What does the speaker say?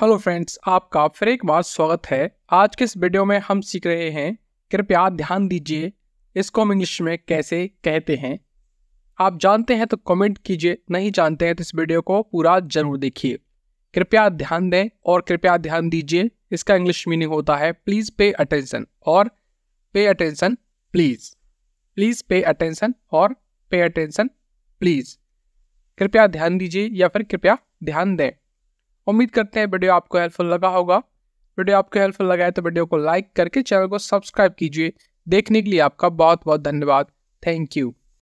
hello friends आपका फिर एक बार स्वागत है आज के इस वीडियो में हम सीख रहे हैं कृपया ध्यान दीजिए इसको हम इंग्लिश में कैसे कहते हैं आप जानते हैं तो कमेंट कीजिए नहीं जानते हैं तो इस वीडियो को पूरा जरूर देखिए कृपया ध्यान दें और कृपया ध्यान दीजिए इसका इंग्लिश मीनिंग होता है प्लीज़ पे अटेंशन और pay attention please please pay attention और पे अटेंशन प्लीज़ कृपया ध्यान दीजिए या फिर कृपया ध्यान दें उम्मीद करते हैं वीडियो आपको हेल्पफुल लगा होगा वीडियो आपको हेल्पफुल लगा है तो वीडियो को लाइक करके चैनल को सब्सक्राइब कीजिए देखने के लिए आपका बहुत बहुत धन्यवाद थैंक यू